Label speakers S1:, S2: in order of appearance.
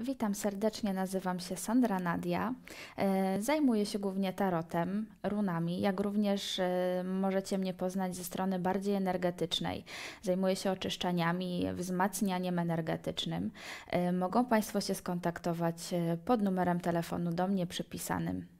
S1: Witam serdecznie, nazywam się Sandra Nadia. E, zajmuję się głównie tarotem, runami, jak również e, możecie mnie poznać ze strony bardziej energetycznej. Zajmuję się oczyszczaniami, wzmacnianiem energetycznym. E, mogą Państwo się skontaktować pod numerem telefonu do mnie przypisanym.